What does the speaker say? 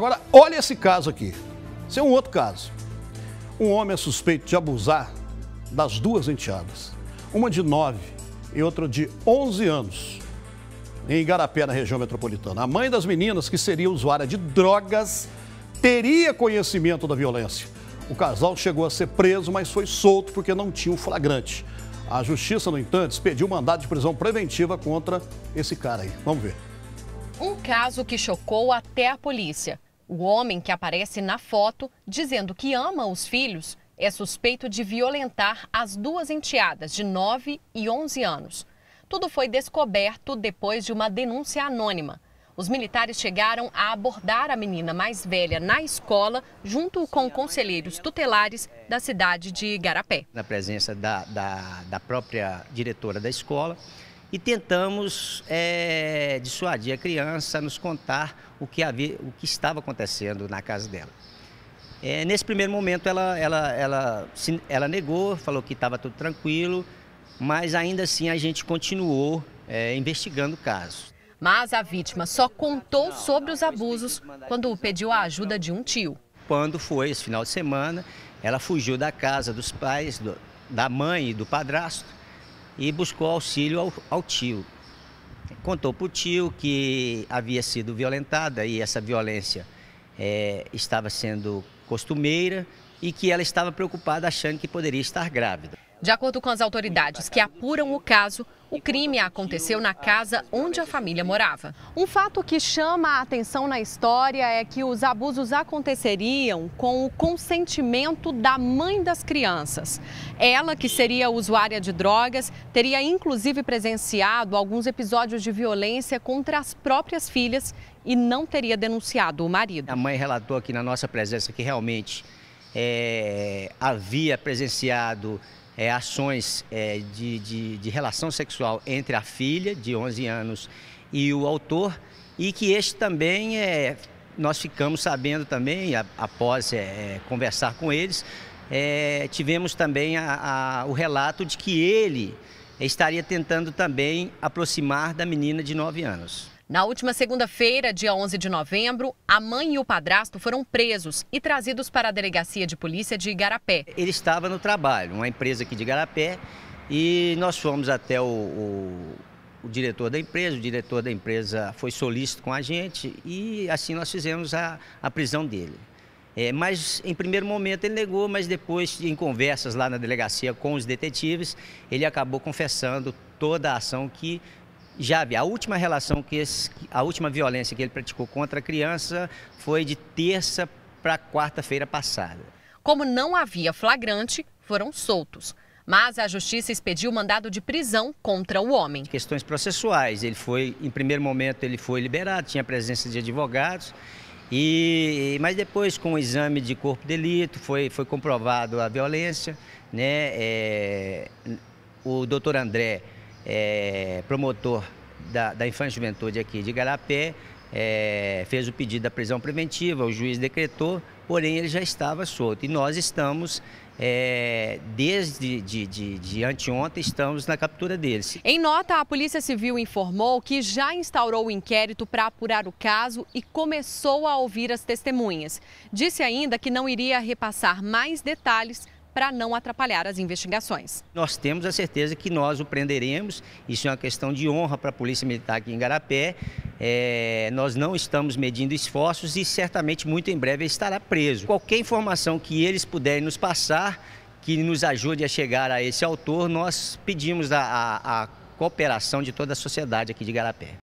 Agora, olha esse caso aqui. Esse é um outro caso. Um homem é suspeito de abusar das duas enteadas, uma de 9 e outra de 11 anos, em Igarapé, na região metropolitana. A mãe das meninas, que seria usuária de drogas, teria conhecimento da violência. O casal chegou a ser preso, mas foi solto porque não tinha o flagrante. A justiça, no entanto, expediu mandado de prisão preventiva contra esse cara aí. Vamos ver. Um caso que chocou até a polícia. O homem que aparece na foto dizendo que ama os filhos é suspeito de violentar as duas enteadas de 9 e 11 anos. Tudo foi descoberto depois de uma denúncia anônima. Os militares chegaram a abordar a menina mais velha na escola, junto com conselheiros tutelares da cidade de Igarapé. Na presença da, da, da própria diretora da escola, e tentamos é, dissuadir a criança a nos contar o que, havia, o que estava acontecendo na casa dela. É, nesse primeiro momento ela, ela, ela, ela negou, falou que estava tudo tranquilo, mas ainda assim a gente continuou é, investigando o caso. Mas a vítima só contou sobre os abusos quando pediu a ajuda de um tio. Quando foi esse final de semana, ela fugiu da casa dos pais, do, da mãe e do padrasto e buscou auxílio ao, ao tio. Contou para o tio que havia sido violentada e essa violência é, estava sendo costumeira, e que ela estava preocupada achando que poderia estar grávida. De acordo com as autoridades que apuram o caso, o crime aconteceu na casa onde a família morava. Um fato que chama a atenção na história é que os abusos aconteceriam com o consentimento da mãe das crianças. Ela, que seria usuária de drogas, teria inclusive presenciado alguns episódios de violência contra as próprias filhas e não teria denunciado o marido. A mãe relatou aqui na nossa presença que realmente é, havia presenciado é, ações é, de, de, de, relação sexual entre a filha, de 11 anos, e o autor, e que este também, é, nós ficamos sabendo também, a, após é, é, conversar com eles, é, tivemos também a, a, o relato de que ele estaria tentando também aproximar da menina de 9 anos. Na última segunda-feira, dia 11 de novembro, a mãe e o padrasto foram presos e trazidos para a delegacia de polícia de Igarapé. Ele estava no trabalho, uma empresa aqui de Igarapé, e nós fomos até o, o, o diretor da empresa. O diretor da empresa foi solícito com a gente e assim nós fizemos a, a prisão dele. É, mas em primeiro momento ele negou, mas depois, em conversas lá na delegacia com os detetives, ele acabou confessando toda a ação que vi a última relação que esse, a última violência que ele praticou contra a criança foi de terça para quarta-feira passada. Como não havia flagrante, foram soltos. Mas a justiça expediu mandado de prisão contra o homem. Questões processuais. Ele foi, em primeiro momento, ele foi liberado, tinha presença de advogados. E, mas depois, com o exame de corpo de delito, foi, foi comprovado a violência. Né? É, o doutor André é, promotor da, da Infância e Juventude aqui de Garapé, é, fez o pedido da prisão preventiva, o juiz decretou, porém ele já estava solto. E nós estamos, é, desde de, de, de anteontem, estamos na captura deles. Em nota, a Polícia Civil informou que já instaurou o inquérito para apurar o caso e começou a ouvir as testemunhas. Disse ainda que não iria repassar mais detalhes para não atrapalhar as investigações. Nós temos a certeza que nós o prenderemos, isso é uma questão de honra para a Polícia Militar aqui em Garapé. É, nós não estamos medindo esforços e certamente muito em breve ele estará preso. Qualquer informação que eles puderem nos passar, que nos ajude a chegar a esse autor, nós pedimos a, a, a cooperação de toda a sociedade aqui de Garapé.